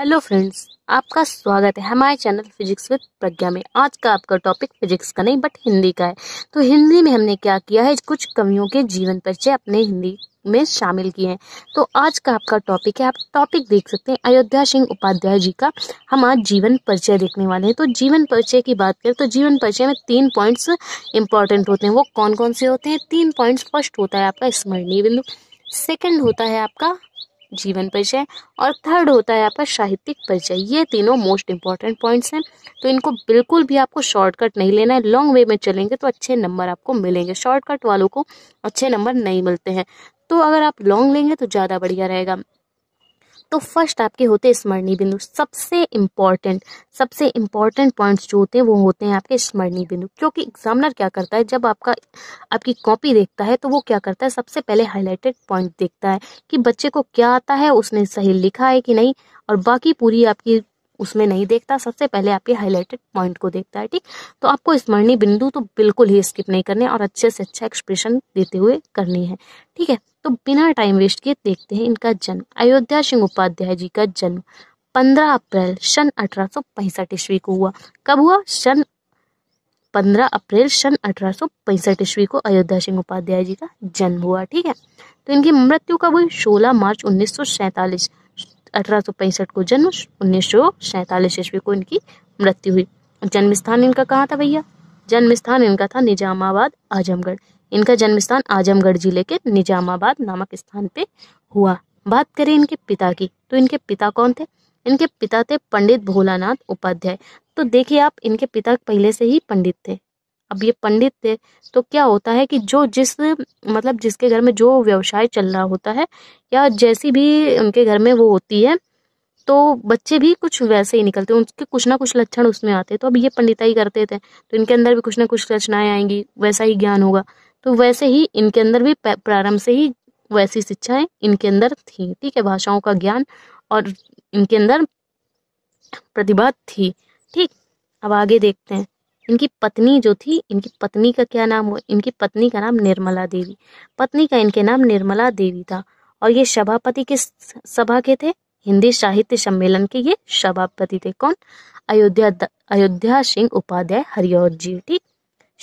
hello friends आपका स्वागत है हमारे चैनल फिजिक्स विद प्रज्ञा में आज का आपका टॉपिक फिजिक्स का नहीं बट हिंदी का है तो हिंदी में हमने क्या किया है कुछ कवियों के जीवन परिचय अपने हिंदी में शामिल किए हैं तो आज का आपका टॉपिक है आप टॉपिक देख सकते हैं अयोध्या सिंह उपाध्याय जी का हम आज जीवन परिचय देखने वाले हैं तो जीवन परिचय की बात करें तो जीवन परिचय में तीन पॉइंट्स इंपॉर्टेंट होते हैं वो कौन कौन से होते हैं तीन पॉइंट्स फर्स्ट होता है आपका स्मरणीय बिंदु सेकंड होता है आपका जीवन परिचय और थर्ड होता है आपका साहित्यिक परिचय ये तीनों मोस्ट इंपॉर्टेंट पॉइंट्स हैं तो इनको बिल्कुल भी आपको शॉर्टकट नहीं लेना है लॉन्ग वे में चलेंगे तो अच्छे नंबर आपको मिलेंगे शॉर्टकट वालों को अच्छे नंबर नहीं मिलते हैं तो अगर आप लॉन्ग लेंगे तो ज़्यादा बढ़िया रहेगा तो फर्स्ट आपके होते हैं स्मरणीय बिंदु सबसे इम्पॉर्टेंट सबसे इम्पॉर्टेंट पॉइंट्स जो होते हैं वो होते हैं आपके स्मरणीय बिंदु क्योंकि एग्जामिनर क्या करता है जब आपका आपकी कॉपी देखता है तो वो क्या करता है सबसे पहले हाईलाइटेड पॉइंट देखता है कि बच्चे को क्या आता है उसने सही लिखा है कि नहीं और बाकी पूरी आपकी उसमें नहीं देखता सबसे पहले आपके हाईलाइटेड पॉइंट को देखता है ठीक तो आपको स्मरणीय बिंदु तो बिल्कुल ही स्किप नहीं करने और अच्छे से अच्छा एक्सप्रेशन देते हुए करनी है ठीक है तो बिना टाइम वेस्ट किए देखते हैं इनका जन्म अयोध्या सिंह उपाध्याय जी का जन्म पंद्रह अप्रैल सन अठारह ईस्वी को हुआ कब हुआ सन पंद्रह अप्रैल सन अठारह ईस्वी को अयोध्या सिंह उपाध्याय जी का जन्म हुआ ठीक है तो इनकी मृत्यु कब हुई सोलह मार्च उन्नीस अठारह को जन्म उन्नीस सौ ईस्वी को इनकी मृत्यु हुई जन्म स्थान इनका कहाँ था भैया जन्म स्थान इनका था निजामाबाद आजमगढ़ इनका जन्म स्थान आजमगढ़ जिले के निजामाबाद नामक स्थान पे हुआ बात करें इनके पिता की तो इनके पिता कौन थे इनके पिता थे पंडित भोलानाथ उपाध्याय तो देखिए आप इनके पिता पहले से ही पंडित थे अब ये पंडित थे तो क्या होता है कि जो जिस मतलब जिसके घर में जो व्यवसाय चल रहा होता है या जैसी भी उनके घर में वो होती है तो बच्चे भी कुछ वैसे ही निकलते हैं उनके कुछ ना कुछ लक्षण उसमें आते हैं तो अब ये पंडिताई करते थे तो इनके अंदर भी कुछ ना कुछ रचनाएं आएंगी वैसा ही ज्ञान होगा तो वैसे ही इनके अंदर भी प्रारंभ से ही वैसी शिक्षाएं इनके अंदर थी ठीक है भाषाओं का ज्ञान और इनके अंदर प्रतिभा थी ठीक अब आगे देखते हैं इनकी पत्नी जो थी इनकी पत्नी का क्या नाम हुआ इनकी पत्नी का नाम निर्मला देवी पत्नी का इनके नाम निर्मला देवी था और ये सभापति किस सभा के थे हिंदी साहित्य सम्मेलन के ये सभापति थे कौन अयोध्या अयोध्या सिंह उपाध्याय हरिऔर जी ठीक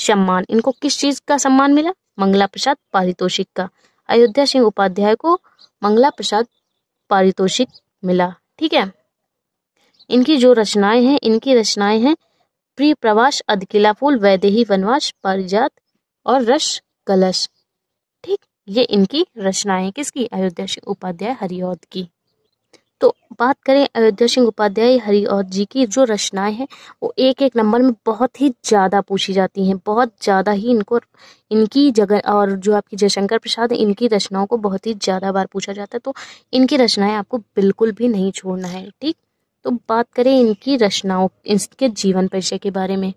सम्मान इनको किस चीज का सम्मान मिला मंगला प्रसाद पारितोषिक का अयोध्या सिंह उपाध्याय को मंगला प्रसाद पारितोषिक मिला ठीक है इनकी जो रचनाएं हैं इनकी रचनाएं हैं प्रिय प्रवास अधकिला फूल वैदेही वनवास पारिजात और रस कलश ठीक ये इनकी रचनाएं किसकी अयोध्या सिंह उपाध्याय हरिओद की तो बात करें अयोध्या सिंह उपाध्याय हरिओद जी की जो रचनाएं हैं वो एक एक नंबर में बहुत ही ज़्यादा पूछी जाती हैं बहुत ज़्यादा ही इनको इनकी जगह और जो आपकी जयशंकर प्रसाद है इनकी रचनाओं को बहुत ही ज़्यादा बार पूछा जाता है तो इनकी रचनाएं आपको बिल्कुल भी नहीं छोड़ना है ठीक तो बात करें इनकी रचनाओं इनके जीवन परिचय के बारे में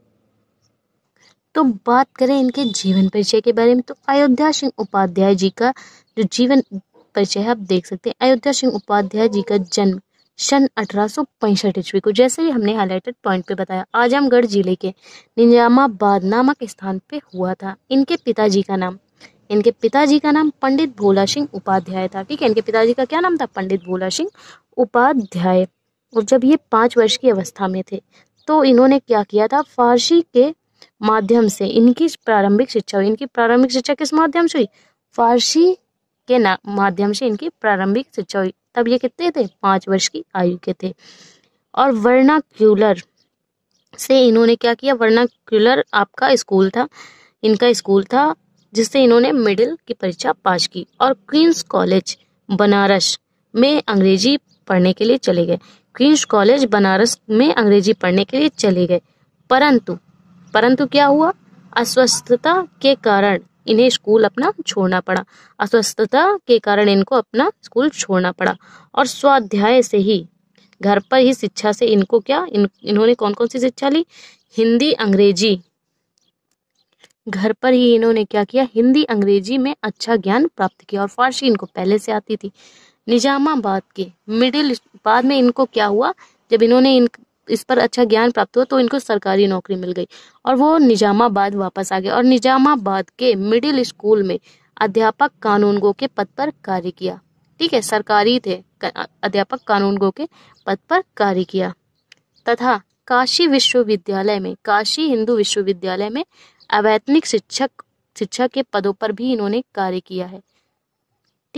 तो बात करें इनके जीवन परिचय के बारे में तो अयोध्या सिंह उपाध्याय जी का जो जीवन परिचय है आप देख सकते हैं अयोध्या सिंह उपाध्याय जी का जन्म सन अठारह सौ पैंसठ ईस्वी को जैसे ही हमने हाईलाइटेड पॉइंट पे बताया आजमगढ़ जिले के निजामाबाद नामक स्थान पे हुआ था इनके पिताजी का नाम इनके पिताजी का नाम पंडित भोला सिंह उपाध्याय था ठीक है इनके पिताजी का क्या नाम था पंडित भोला सिंह उपाध्याय और जब ये पाँच वर्ष की अवस्था में थे तो इन्होंने क्या किया था फारसी के माध्यम से इनकी प्रारंभिक शिक्षा हुई इनकी प्रारंभिक शिक्षा किस माध्यम से हुई फारसी के माध्यम से इनकी प्रारंभिक शिक्षा हुई तब ये कितने थे पाँच वर्ष की आयु के थे और वर्नाक्यूलर से इन्होंने क्या किया वर्नाक्यूलर आपका स्कूल था इनका स्कूल था जिससे इन्होंने मिडिल की परीक्षा पास की और क्वींस कॉलेज बनारस में अंग्रेजी पढ़ने के लिए चले गए क्वींस कॉलेज बनारस में अंग्रेजी पढ़ने के लिए चले गए परंतु परंतु क्या हुआ अस्वस्थता के कारण इन्हें स्कूल अपना छोड़ना पड़ा अस्वस्थता के कारण इनको अपना स्कूल छोड़ना पड़ा और स्वाध्याय से ही घर पर ही शिक्षा से इनको क्या इन इन्होंने कौन कौन सी शिक्षा ली हिंदी अंग्रेजी घर पर ही इन्होंने क्या किया हिंदी अंग्रेजी में अच्छा ज्ञान प्राप्त किया और फारसी इनको पहले से आती थी निजामाबाद के मिडिल बाद में इनको क्या हुआ जब इन्होंने इन इस पर अच्छा ज्ञान प्राप्त हुआ तो इनको सरकारी नौकरी मिल गई और वो निजामाबाद वापस आ गए और निजामाबाद के मिडिल स्कूल में अध्यापक कानूनगो के पद पर कार्य किया ठीक है सरकारी थे अध्यापक कानूनगो के पद पर कार्य किया तथा काशी विश्वविद्यालय में काशी हिंदू विश्वविद्यालय में अवैतनिक शिक्षक शिक्षा के पदों पर भी इन्होंने कार्य किया है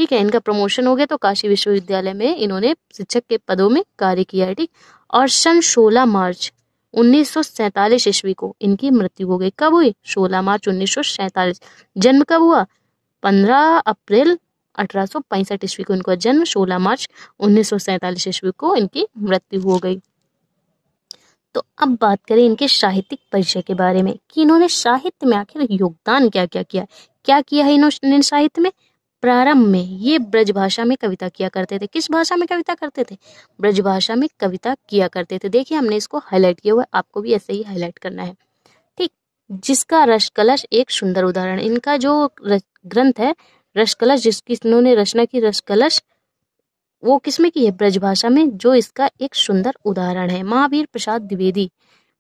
ठीक है इनका प्रमोशन हो गया तो काशी विश्वविद्यालय में इन्होंने शिक्षक के पदों में कार्य किया है ठीक और सन 16 मार्च उन्नीस ईस्वी को इनकी मृत्यु हो गई कब हुई 16 मार्च उन्नीस जन्म कब हुआ 15 अप्रैल अठारह ईस्वी को इनका जन्म 16 मार्च उन्नीस ईस्वी को इनकी मृत्यु हो गई तो अब बात करें इनके साहित्यिक परिचय के बारे में कि इन्होंने साहित्य में आखिर योगदान क्या क्या किया क्या किया है इन्होंने साहित्य में प्रारंभ में ये ब्रज भाषा में कविता किया करते थे किस भाषा में कविता करते थे ब्रज भाषा में कविता किया करते थे देखिए हमने इसको हाईलाइट किया हुआ आपको भी ऐसे ही हाईलाइट करना है ठीक जिसका रस कलश एक सुंदर उदाहरण इनका जो ग्रंथ है रस कलश जिसकी इन्होंने रचना की रस कलश वो किसमें की है ब्रज भाषा में जो इसका एक सुंदर उदाहरण है महावीर प्रसाद द्विवेदी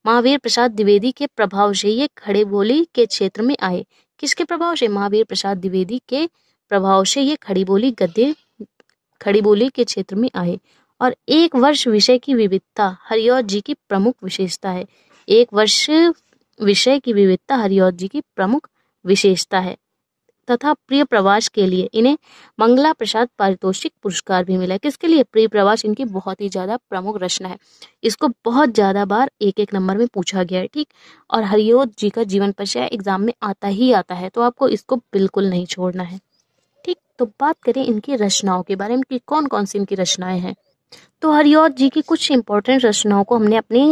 महावीर प्रसाद द्विवेदी के प्रभाव से ये खड़े बोली के क्षेत्र में आए किसके प्रभाव से महावीर प्रसाद द्विवेदी के प्रभाव से ये खड़ी बोली गद्य खड़ी बोली के क्षेत्र में आए और एक वर्ष विषय की विविधता हरिऔध जी की प्रमुख विशेषता है एक वर्ष विषय की विविधता हरिओर जी की प्रमुख विशेषता है तथा प्रिय प्रवास के लिए इन्हें मंगला प्रसाद पारितोषिक पुरस्कार भी मिला किसके लिए प्रिय प्रवास इनकी बहुत ही ज्यादा प्रमुख रचना है इसको बहुत ज्यादा बार एक एक नंबर में पूछा गया है ठीक और हरिओत जी का जीवन परिचय एग्जाम में आता ही आता है तो आपको इसको बिल्कुल नहीं छोड़ना है तो बात करें इनकी रचनाओं के बारे में कि कौन कौन सी इनकी रचनाएं हैं तो हरिऔध जी की कुछ इंपॉर्टेंट रचनाओं को हमने अपनी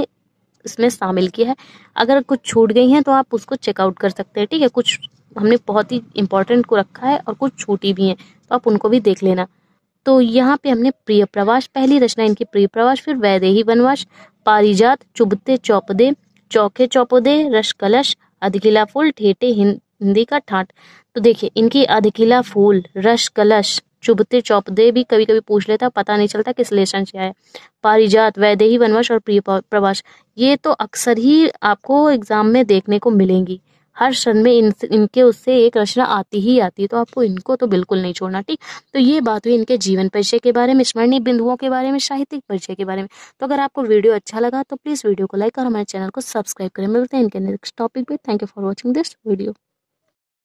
इसमें शामिल किया है अगर कुछ छूट गई हैं तो आप उसको चेकआउट कर सकते हैं ठीक है कुछ हमने बहुत ही इंपॉर्टेंट को रखा है और कुछ छूटी भी हैं तो आप उनको भी देख लेना तो यहाँ पे हमने प्रिय प्रवास पहली रचना इनकी प्रिय प्रवास फिर वैदेही वनवास पारिजात चुभते चौपदे चौके चौपदे रश कलश अधगिला फूल ठेटे हिंदी का ठाट तो देखिए इनकी अधकिला फूल रश कलश चुभते चौपदे भी कभी कभी पूछ लेता पता नहीं चलता किस लेसन से आया पारिजात वैदेही वनवश और प्रिय प्रवास ये तो अक्सर ही आपको एग्जाम में देखने को मिलेंगी हर क्षण में इन इनके उससे एक रचना आती ही आती है तो आपको इनको तो बिल्कुल नहीं छोड़ना ठीक तो ये बात हुई इनके जीवन परिचय के बारे में स्मरणीय बिंदुओं के बारे में साहित्यिक परिचय के बारे में तो अगर आपको वीडियो अच्छा लगा तो प्लीज़ वीडियो को लाइक और हमारे चैनल को सब्सक्राइब करें मिलते हैं इनके नेक्स्ट टॉपिक पर thank you for watching this video